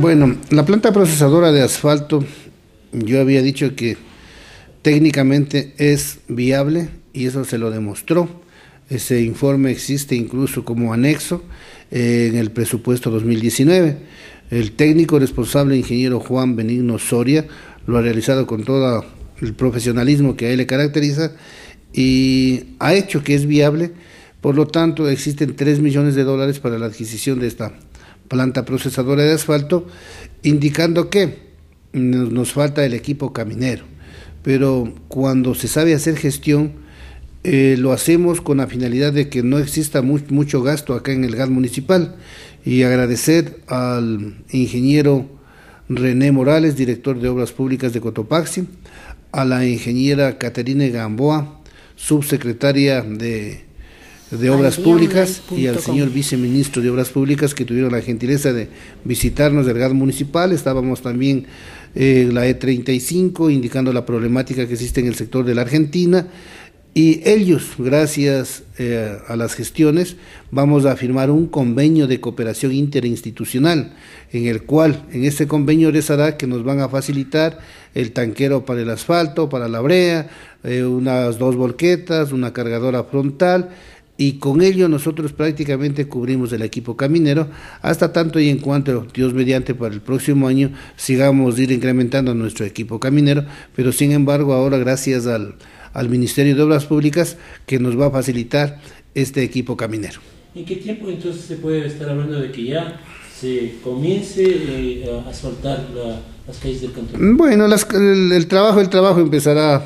Bueno, la planta procesadora de asfalto, yo había dicho que técnicamente es viable y eso se lo demostró. Ese informe existe incluso como anexo eh, en el presupuesto 2019. El técnico responsable, ingeniero Juan Benigno Soria, lo ha realizado con todo el profesionalismo que a él le caracteriza y ha hecho que es viable por lo tanto, existen 3 millones de dólares para la adquisición de esta planta procesadora de asfalto, indicando que nos falta el equipo caminero. Pero cuando se sabe hacer gestión, eh, lo hacemos con la finalidad de que no exista mucho gasto acá en el GAD municipal. Y agradecer al ingeniero René Morales, director de Obras Públicas de Cotopaxi, a la ingeniera Caterine Gamboa, subsecretaria de de Obras Públicas y al señor viceministro de Obras Públicas que tuvieron la gentileza de visitarnos del GAD municipal. Estábamos también en eh, la E35 indicando la problemática que existe en el sector de la Argentina y ellos, gracias eh, a las gestiones, vamos a firmar un convenio de cooperación interinstitucional en el cual, en este convenio les hará que nos van a facilitar el tanquero para el asfalto, para la brea, eh, unas dos volquetas, una cargadora frontal y con ello nosotros prácticamente cubrimos el equipo caminero hasta tanto y en cuanto Dios mediante para el próximo año sigamos ir incrementando nuestro equipo caminero, pero sin embargo ahora gracias al, Ministerio de Obras Públicas que nos va a facilitar este equipo caminero. ¿En qué tiempo entonces se puede estar hablando de que ya se comience eh, a asfaltar las calles del cantón? Bueno, trabajo, el trabajo empezará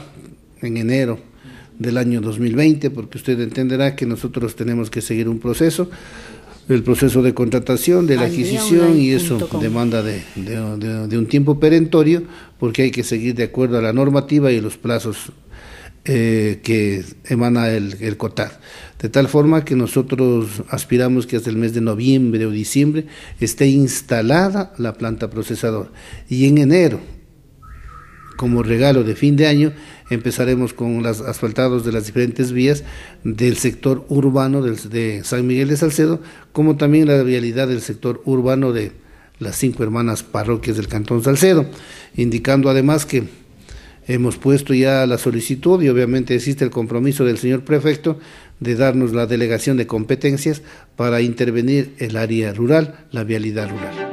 en enero del año 2020, porque usted entenderá que nosotros tenemos que seguir un proceso, el proceso de contratación, de la adquisición, y eso demanda de, un tiempo perentorio, porque hay que seguir de acuerdo a la normativa y los plazos eh, que emana el, el COTAD. De tal forma que nosotros aspiramos que hasta el mes de noviembre o diciembre esté instalada la planta procesadora. Y en enero, como regalo de fin de año, empezaremos con los asfaltados de las diferentes vías del sector urbano de San Miguel de Salcedo, como también la vialidad del sector urbano de las cinco hermanas parroquias del Cantón Salcedo, indicando además que hemos puesto ya la solicitud y obviamente existe el compromiso del señor prefecto de darnos la delegación de competencias para intervenir el área rural, la vialidad rural.